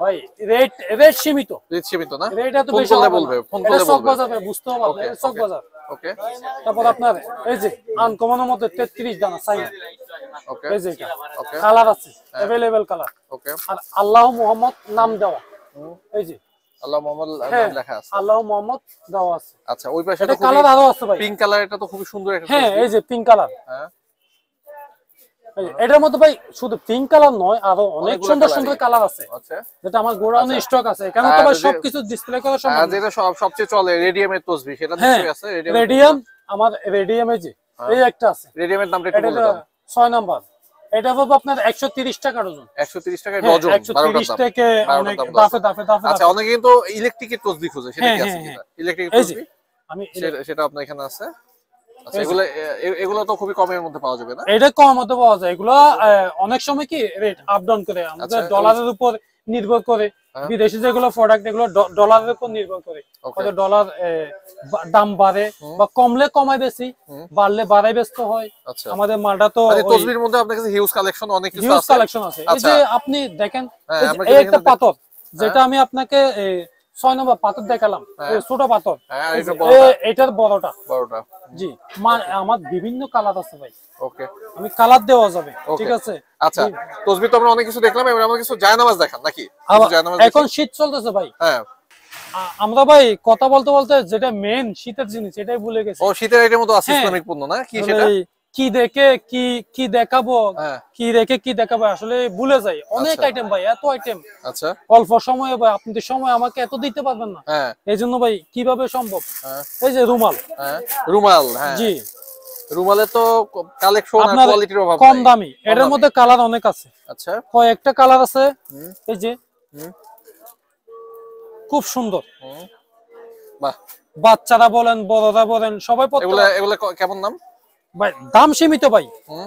ভাই রেট রেট সীমিত রেট সীমিত না বেশি বলবে ফোন করে বলবে বাজারে বুঝতে হবে সব বাজার ওকে তারপর আপনার এই যে আনকমনের মধ্যে 33 দানা সাইজ হ্যাঁ। ওকে এই যে এটা কালার আছে अवेलेबल কালার ওকে আর আল্লাহ মুহাম্মদ নাম দেওয়া এই যে হ্যাঁ, ছয় নম্বর আচ্ছা, হ্যাঁ, হ্যাঁ। এটার মধ্যে ভাই শুধু পিঙ্ক কালার নয় আরো অনেক সুন্দর সুন্দর কালার আছে আচ্ছা। যেটা আমার স্টক আচ্ছা। আছে এখানে সবকিছু যেটা সবচেয়ে চলে সেটা আছে রেডিয়াম আমার যে একটা আছে রেডিয়ামের এটা পাবো আপনার 130 টাকা ডজন 130 টাকা ডজন থেকে অনেক দাফে দাফে দাফে আচ্ছা অনেকে কিন্তু ইলেকট্রিকের তসবি খোঁজে সেটা হ্যাঁ, কি হ্যাঁ, আছে হ্যাঁ। আমি সেটা আপনার এখানে আছে আচ্ছা এগুলো তো খুবই কমের মধ্যে পাওয়া যাবে না এটা কম মধ্যে পাওয়া যায় অনেক সময় কি রেট আপ ডাউন করে ডলারের আচ্ছা, উপর নির্ভর করে হ্যাঁ? বিদেশি যেগুলো প্রোডাক্ট এগুলো ডলারের উপর নির্ভর করে হয়তো ডলার দাম বাড়ে বা কমলে কমায় বেশি বাড়লে বাড়াই ব্যস্ত হয় আচ্ছা। আমাদের মালটা তো তসবির মধ্যে আপনার কাছে হিউজ কালেকশন অনেক কিছু হিউজ কালেকশন আছে এই আচ্ছা। যে আপনি দেখেন হ্যাঁ, এই একটা পাথর যেটা হ্যাঁ। আমি আপনাকে ছয় নম্বর পাথর হ্যাঁ। দেখালাম হ্যাঁ। ছোট হ্যাঁ, পাথর এটার বড়টা বড়টা জি আমার বিভিন্ন কালার আছে ভাই আচ্ছা তসবি তো আমরা অনেক কিছু দেখলাম এবার কিছু নাকি এখন শীত চলতেছে ভাই হ্যাঁ আমরা ভাই কথা বলতে বলতে যেটা মেন শীতের জিনিস এটাই ভুলে গেছি শীতের আইটেম তো আছে অনেক পণ্য না কি সেটা কি দেখে কি কি দেখাবো হ্যাঁ। কি রেখে কি দেখাবো আসলে ভুলে যাই অনেক আইটেম আচ্ছা। ভাই এত আইটেম আচ্ছা অল্প সময়ে ভাই আপনি সময় আমাকে এত দিতে পারবেন না হ্যাঁ। এই জন্য ভাই কিভাবে সম্ভব হ্যাঁ। এই যে রুমাল রুমাল জি আচ্ছা। বাচ্চারা বলেন বড়রা বলেন সবাই কেমন নাম দাম সীমিত ভাই হ্যাঁ?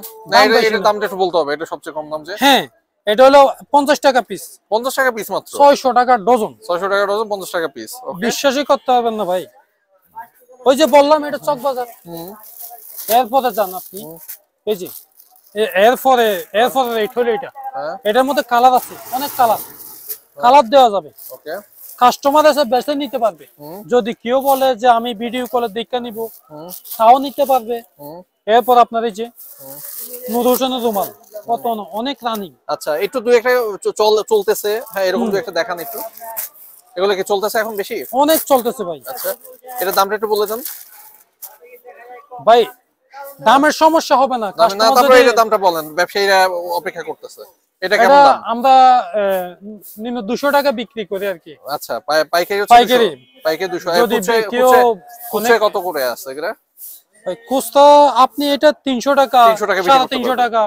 দাম হ্যাঁ এটা হলো পঞ্চাশ টাকা পিস পঞ্চাশ টাকা পিস মাত্র ছয়শো টাকা ডজন ছয়শো টাকা ডজন পঞ্চাশ টাকা পিস বিশ্বাসই করতে না ভাই ওই যে বললাম এটা চক বাজার এরপরে যান আপনি এই যে এরপরে এটা হ্যাঁ। এটার মধ্যে কালার আছে অনেক কালার হ্যাঁ। কালার দেওয়া যাবে কাস্টমার এসে বেছে নিতে পারবে যদি কেউ বলে যে আমি ভিডিও কলে দীক্ষা নিব তাও নিতে পারবে এরপর আপনার এই যে নূর রুমাল কত অনেক রানিং আচ্ছা একটু দু একটা চলতেছে হ্যাঁ এরকম দু একটা দেখান একটু এগুলো কি চলতেছে এখন বেশি অনেক চলতেছে ভাই আচ্ছা এটা দামটা একটু বলে দেন ভাই দামের সমস্যা হবে না না তারপরে এটা দামটা বলেন ব্যবসায়ীরা অপেক্ষা করতেছে এটা কেমন দাম আমরা নিম্ন 200 টাকা বিক্রি করি আর কি আচ্ছা পাইকারি পাইকারি পাইকারি 200 আর কত করে আছে এগুলা কুস্তা আপনি এটা তিনশো টাকা তিনশো টাকা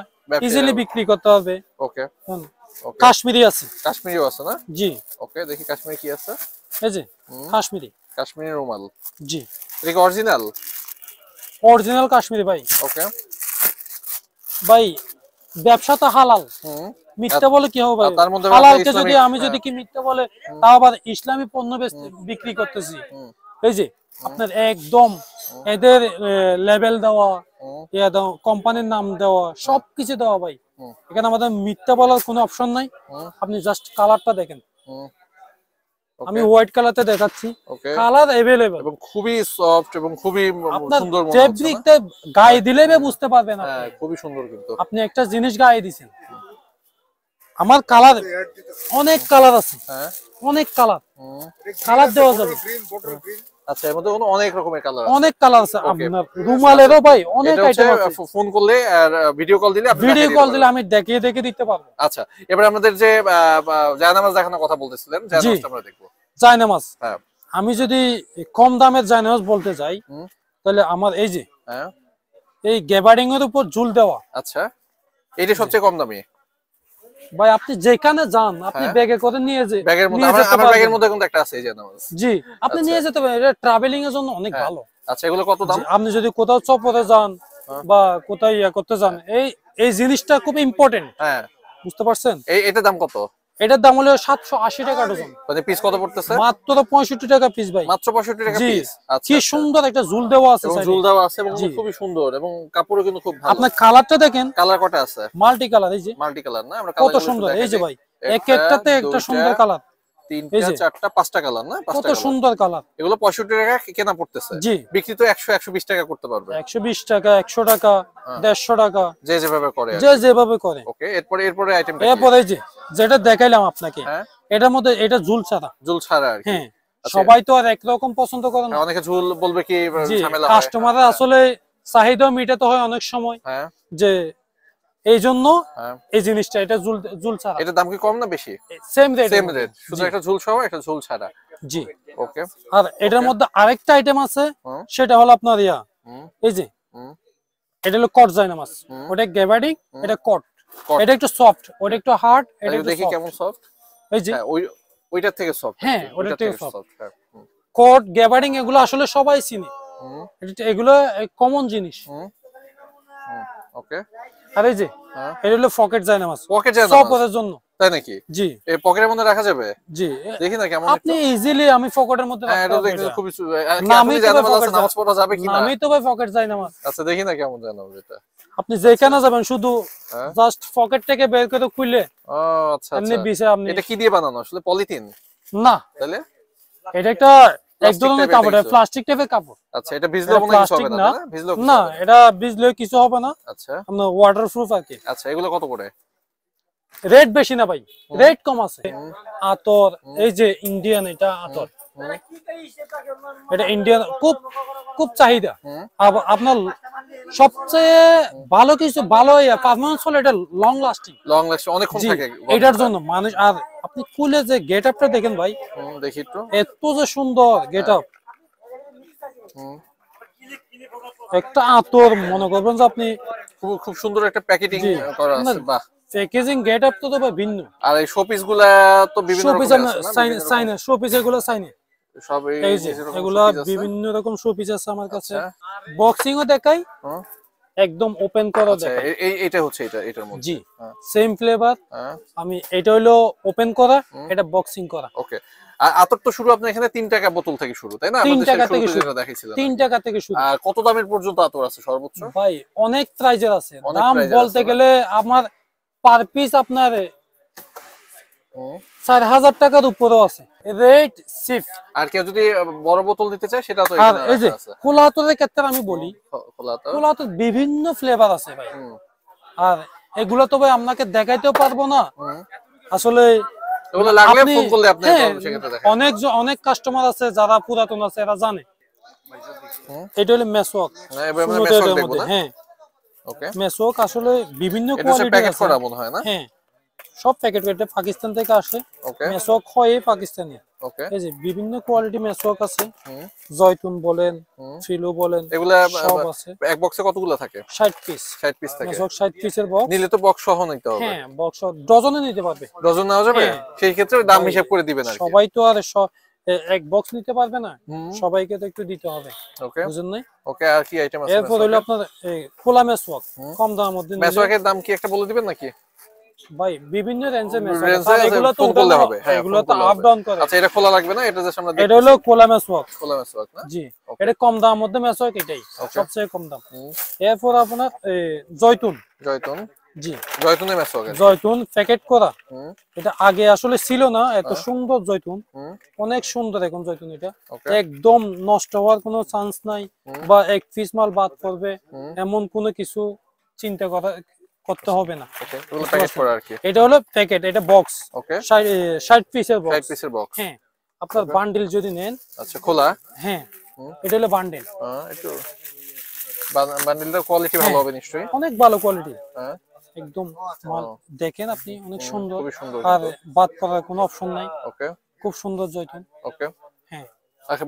ইজিলি বিক্রি করতে হবে ওকে কাশ্মীরি আছে কাশ্মীরিও আছে না জি ওকে দেখি কাশ্মীরি কি আছে এই যে কাশ্মীরি কাশ্মীরি রুমাল জি এটা কি অরিজিনাল অরিজিনাল কাশ্মীরি ভাই ওকে ভাই ব্যবসা তো হালাল মিথ্যা বলে কি হবে হালালকে যদি আমি যদি হ্যাঁ। কি মিথ্যা বলে তাও আবার ইসলামী পণ্য বিক্রি করতেছি এই যে আপনার একদম হ্যাঁ। এদের লেভেল দেওয়া কোম্পানির হ্যাঁ। নাম দেওয়া হ্যাঁ। সবকিছু দেওয়া ভাই এখানে আমাদের মিথ্যা বলার কোনো অপশন নাই আপনি জাস্ট কালারটা দেখেন আমি হোয়াইট কালারতে দেখাচ্ছি কালার अवेलेबल এবং খুবই সফট এবং খুবই সুন্দর মনে গায়ে দিলে বুঝতে পারবেন না হ্যাঁ খুবই সুন্দর কিন্তু আপনি একটা জিনিস গায়ে দিবেন আমার কালার অনেক কালার আছে হ্যাঁ অনেক কালার কালার দেওয়া যাবে গ্রিন বর্ডার গ্রিন আচ্ছা এর মধ্যে অনেক রকমের কালার আছে অনেক কালার আছে আপনার রুমালেরও ভাই অনেক আইটেম আছে ফোন করলে আর ভিডিও কল দিলে আপনি ভিডিও কল দিলে আমি দেখিয়ে দেখে দিতে পারবো আচ্ছা এবারে আমাদের যে জায়নামাজ দেখানোর কথা বলতেছিলেন জায়নামাজ আমরা দেখব জায়নামাজ হ্যাঁ আমি যদি কম দামের জায়নামাজ বলতে যাই তাহলে আমার এই যে হ্যাঁ এই গ্যাবারিং এর উপর ঝুল দেওয়া আচ্ছা এটা সবচেয়ে কম দামি ভাই আপনি যেখানে যান আপনি হ্যাঁ। ব্যাগে করে নিয়ে যে ব্যাগের মধ্যে আমার ব্যাগের মধ্যে কিন্তু একটা আছে এই যে জি আপনি আচ্ছা। নিয়ে যেতে পারেন এটা ট্রাভেলিং এর জন্য অনেক হ্যাঁ। ভালো আচ্ছা এগুলো কত দাম আপনি যদি কোথাও চপরে যান হ্যাঁ। বা কোথায় ইয়া করতে যান এই এই জিনিসটা খুব ইম্পর্টেন্ট হ্যাঁ বুঝতে পারছেন এই এটার দাম কত এটার দাম হলো সাতশো আশি টাকা ডজন মানে পিস কত পড়তেছে মাত্র তো পঁয়ষট্টি টাকা পিস ভাই মাত্র পঁয়ষট্টি টাকা পিস আচ্ছা, কি আচ্ছা। সুন্দর একটা ঝুল দেওয়া আছে ঝুল দেওয়া আছে এবং খুবই সুন্দর এবং কাপড়ও কিন্তু খুব ভালো আপনার কালারটা দেখেন কালার কটা আছে মাল্টি কালার এই যে মাল্টি কালার না আমরা কত সুন্দর এই যে ভাই এক একটাতে একটা সুন্দর কালার পঁয়ষট্টি টাকা কেনা পড়তেছে একশো একশো বিশ টাকা করতে পারবে একশো বিশ টাকা একশো টাকা হ্যাঁ। দেড়শো টাকা যেভাবে করে যেভাবে করে ওকে এরপরে এরপরে যে যেটা দেখাইলাম আপনাকে হ্যাঁ। এটার মধ্যে এটা ঝুল ছাড়া ঝুল ছাড়া আর হ্যাঁ। আচ্ছা। সবাই তো আর একরকম পছন্দ করে না অনেকে ঝুল বলবে কি ঝামেলা আসলে চাহিদা মিটাতে হয় অনেক সময় যে এই জন্য হ্যাঁ। এই জিনিসটা এটা ঝুল ঝুল ছাড়া এটা দাম কি কম না বেশি সেম রেট সেম রেট একটা ঝুল সহ জি ওকে আর এটার মধ্যে আরেকটা আইটেম আছে সেটা হলো আপনার ইয়া এই যে এটা হলো কট জাইনামাস ওটা গ্যাবার্ডিং এটা কট এটা একটু সফট ওটা একটু হার্ড এটা দেখি কেমন সফট এই যে হ্যাঁ, ওইটার থেকে সফট হ্যাঁ ওইটার থেকে সফট কট গ্যাবার্ডিং এগুলো আসলে সবাই চিনে এগুলো কমন জিনিস ওকে আরে জি যে হ্যাঁ। এটা হলো পকেট জায়নামাজ পকেট জায়নামাজ জন্য তাই নাকি জি এই পকেটের মধ্যে রাখা যাবে জি দেখি না কেমন আপনি ইজিলি আমি পকেটের মধ্যে হ্যাঁ এটা দেখতে খুব আমি নামাজ পড়া যাবে কি না আমি তো ভাই পকেট যাই নামাজ আচ্ছা দেখি না কেমন জানাবো এটা আপনি যেখানে যাবেন শুধু জাস্ট হ্যাঁ। পকেট থেকে বের করে খুলে ও আচ্ছা আচ্ছা এমনি বিছে আপনি এটা কি দিয়ে বানানো আসলে পলিথিন না তাহলে এটা একটা এক ধরনের কাপড় প্লাস্টিক টাইপের কাপড় আচ্ছা এটা কোনো কিছু হবে না না এটা কিছু হবে না আচ্ছা আমরা ওয়াটারপ্রুফ আর কি আচ্ছা এগুলো কত করে বেশি না ভাই কম আছে আতর এই যে ইন্ডিয়ান এটা আতর এটা ইন্ডিয়ান খুব খুব চাহিদা আপনার সবচেয়ে ভালো কিছু ভালো পারফরমেন্স হলো এটা লং লাস্টিং লং লাস্টিং থাকে এটার জন্য মানুষ আর আপনি খুলে যে দেখেন ভাই দেখি তো এত যে সুন্দর গেট আপ একটা আতর মনে করবেন যে আপনি খুব খুব সুন্দর একটা প্যাকেটিং করা আছে বাহ প্যাকেজিং গেট আপ তো তো ভিন্ন আর এই শোপিস গুলা তো বিভিন্ন শোপিস সাইন সাইন শোপিস এগুলো সাইনে বিভিন্ন রকম শোপিস আছে আমার কাছে আচ্ছা। ও দেখাই একদম ওপেন করা আচ্ছা, এই এটা হচ্ছে এটা জি সেম হ্যাঁ। ফ্লেভার হ্যাঁ। আমি এটা হলো ওপেন করা এটা বক্সিং করা ওকে আর শুরু আপনার এখানে টাকা বোতল থেকে শুরু তাই না তিন টাকা থেকে শুরু টাকা থেকে শুরু আর কত দামের পর্যন্ত আতর আছে সর্বোচ্চ ভাই অনেক প্রাইজের আছে দাম বলতে গেলে আমার পার পিস আপনার চার হাজার টাকার উপরেও আছে রেড সিফ আর কেউ যদি বড় বোতল চায় সেটা তো এই যে ক্ষেত্রে আমি বলি বিভিন্ন ফ্লেভার আছে ভাই আর এগুলো তো ভাই আপনাকে দেখাইতেও পারবো না আসলে হ্যাঁ, অনেক অনেক কাস্টমার আছে যারা পুরাতন আছে এরা জানে এটা হলো মেসওয়াক হ্যাঁ, হ্যাঁ। আসলে বিভিন্ন কোয়ালিটি আছে হ্যাঁ সব প্যাকেট কেটে পাকিস্তান থেকে আসে মেসওয়াক হয় পাকিস্তানি এই যে বিভিন্ন কোয়ালিটি মেসওয়াক আছে জয়তুন বলেন ফিলু বলেন এগুলা সব আছে এক বক্সে কতগুলো থাকে 60 পিস 60 পিস থাকে 60 পিসের বক্স নিলে তো বক্স সহ নিতে হবে হ্যাঁ বক্স ডজনে নিতে পারবে ডজন নেওয়া যাবে হ্যাঁ। সেই ক্ষেত্রে দাম হিসাব করে দিবেন আর সবাই তো আর এক বক্স নিতে পারবে না সবাইকে তো একটু দিতে হবে ওকে বুঝুন নাই ওকে আর কি আইটেম আছে এরপর হলো আপনার খোলা মেসওয়াক কম দামের মধ্যে মেসওয়াকের দাম কি একটা বলে দিবেন নাকি ভাই বিভিন্ন রেঞ্জের এগুলো তো মানে হবে হ্যাঁ, এগুলো তো আপ ডাউন করে আচ্ছা এটা খোলা লাগবে না এটা যে এটা হলো না জি এটা কম দাম মধ্যে এটাই সবচেয়ে কম দাম এরপর আপনার জয়তুন জয়তুন জি জয়তুনের জয়তুন প্যাকেট করা এটা আগে আসলে ছিল না এত হ্যাঁ। সুন্দর জয়তুন অনেক সুন্দর এখন জয়তুন এটা একদম নষ্ট হওয়ার কোনো চান্স নাই বা এক ফিস মাল বাদ করবে এমন কোনো কিছু চিন্তা করা করতে হবে না এটা হলো প্যাকেট এটা বক্স ষাট পিসের বক্স হ্যাঁ আপনার বান্ডিল যদি নেন আচ্ছা খোলা হ্যাঁ এটা হলো বান্ডিল বান্ডিলটার কোয়ালিটি ভালো হ্যাঁ, হবে নিশ্চয়ই অনেক ভালো কোয়ালিটি হ্যাঁ একদম দেখেন আপনি অনেক সুন্দর আর বাদ করার কোনো অপশন নাই ওকে খুব সুন্দর জয়তুন ওকে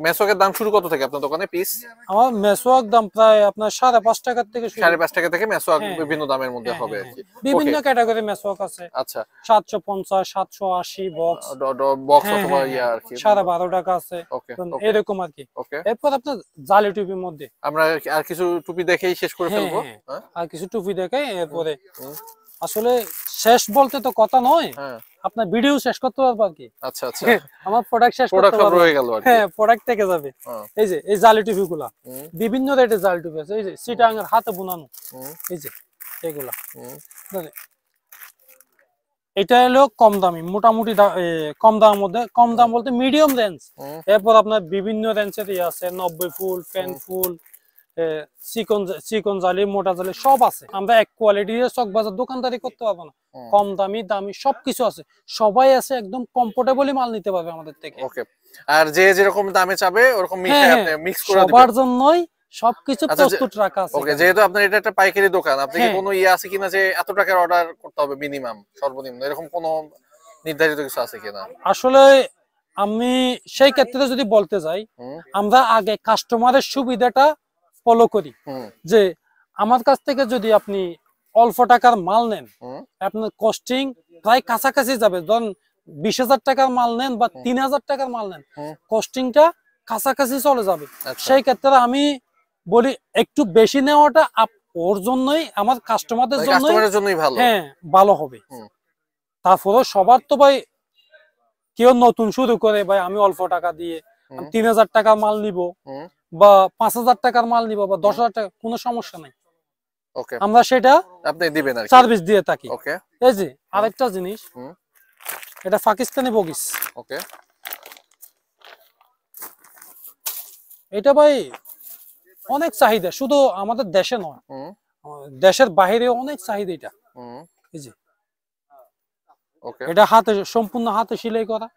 মেসোয়াকের দাম শুরু কত থেকে আপনার দোকানে পিস আমার মেসোয়াক দাম প্রায় আপনার সাড়ে পাঁচ টাকার থেকে সাড়ে পাঁচ টাকা থেকে মেসোয়াক হ্যাঁ। বিভিন্ন দামের মধ্যে হ্যাঁ, হবে হ্যাঁ, বিভিন্ন ক্যাটাগরি মেসোয়াক আছে আচ্ছা সাতশো পঞ্চাশ সাতশো আশি বক্স বক্স অথবা ইয়া আর কি সাড়ে বারো টাকা আছে এরকম আর কি এরপর আপনার জালি টুপির মধ্যে আমরা আর কিছু টুপি দেখেই শেষ করে ফেলবো আর কিছু টুপি দেখে এরপরে আসলে শেষ বলতে তো কথা নয় হ্যাঁ আপনার ভিডিও শেষ করতে পারবো আর কি আচ্ছা আচ্ছা হ্যাঁ, আমার প্রোডাক্ট শেষ করতে পারবো রয়ে গেল হ্যাঁ প্রোডাক্ট থেকে যাবে এই যে এই জালি টিভিগুলা বিভিন্ন রেটে জালি টিভি আছে এই যে সিটাং এর হাতে বোনানো এই যে এগুলা এটা হলো কম দামি মোটামুটি কম দামের মধ্যে কম দাম বলতে মিডিয়াম রেঞ্জ এরপর আপনার বিভিন্ন রেঞ্জের ইয়ে আছে নব্বই ফুল পেন ফুল চিকন জালি মোটা জালি সব আছে আমরা এক কোয়ালিটির চক বাজার দোকানদারি করতে পারবো না কম দামি দামি সবকিছু আছে সবাই আছে একদম কমফোর্টেবলি মাল নিতে পারবে আমাদের থেকে ওকে আর যে যেরকম দামে চাবে ওরকম মিক্স হ্যাঁ, হ্যাঁ। করে সবার জন্যই সবকিছু আচ্ছা, প্রস্তুত রাখা আছে ওকে যেহেতু আপনার এটা একটা পাইকারি দোকান আপনি কি হ্যাঁ। কোনো ইয়ে আছে কিনা যে এত টাকার অর্ডার করতে হবে মিনিমাম সর্বনিম্ন এরকম কোনো নির্ধারিত কিছু আছে কিনা আসলে আমি সেই ক্ষেত্রে যদি বলতে যাই আমরা আগে কাস্টমারের সুবিধাটা ফলো করি যে আমার কাছ থেকে যদি আপনি অল্প টাকার মাল নেন আপনার কস্টিং প্রায় কাছাকাছি যাবে ধরেন বিশ হাজার টাকার মাল নেন বা তিন হাজার টাকার মাল নেন কস্টিংটা কাছাকাছি চলে যাবে আচ্ছা। সেই ক্ষেত্রে আমি বলি একটু বেশি নেওয়াটা ওর জন্যই আমার কাস্টমারদের মানে জন্য হ্যাঁ ভালো হবে তারপরে সবার তো ভাই কেউ নতুন শুরু করে ভাই আমি অল্প টাকা দিয়ে তিন হাজার টাকা মাল নিব বা পাঁচ হাজার টাকার মাল নিবো বা দশ হাজার টাকা কোনো সমস্যা নাই আমরা সেটা আপনি সার্ভিস দিয়ে থাকি এই যে আরেকটা জিনিস এটা পাকিস্তানি বগিস ওকে এটা ভাই অনেক চাহিদা শুধু আমাদের দেশে নয় দেশের বাহিরে অনেক চাহিদা এটা এটা হাতে সম্পূর্ণ হাতে সিলাই করা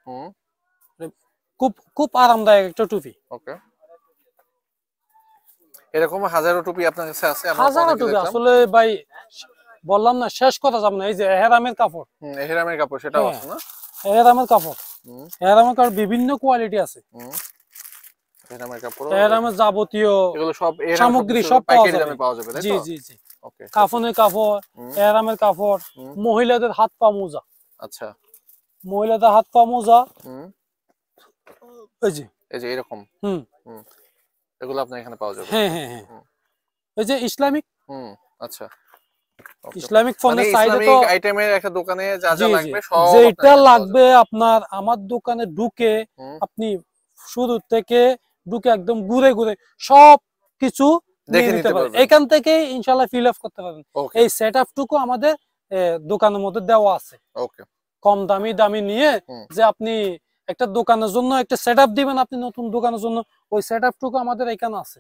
খুব খুব আরামদায়ক একটা টুপি ওকে এরকম হাজারো টুপি আপনার কাছে আছে হাজারো টুপি আসলে ভাই বললাম না শেষ কথা যাব না এই যে এহরামের কাপড় হুম এহরামের কাপড় সেটাও হ্যাঁ, আছে না এহরামের কাপড় হুম এহরামের কাপড় বিভিন্ন কোয়ালিটি আছে হুম এহরামের কাপড় এহরামের যাবতীয় এগুলো সব এহরাম সামগ্রী সব পাওয়া যাবে জি জি জি ওকে কাফনের কাপড় এহরামের কাপড় মহিলাদের হাত পা মোজা আচ্ছা মহিলাদের হাত পা মোজা হুম এই যে এই যে এরকম হুম হুম এগুলো আপনার এখানে পাওয়া যাবে হ্যাঁ হ্যাঁ হ্যাঁ ওই যে ইসলামিক হুম আচ্ছা ইসলামিক ফোনের মানে সাইডে তো আইটেমের একটা দোকানে যা যা লাগবে সব যেটা লাগবে আপনার আমার দোকানে ঢুকে আপনি শুরু থেকে ঢুকে একদম ঘুরে ঘুরে সব কিছু দেখে নিতে পারবেন এখান থেকে ইনশাআল্লাহ ফিল আপ করতে পারবেন এই সেটআপটুকু আমাদের দোকানের মধ্যে দেওয়া আছে ওকে কম দামি দামি নিয়ে যে আপনি একটা দোকানের জন্য একটা সেট দিবেন আপনি নতুন দোকানের জন্য ওই সেট আমাদের এখানে আছে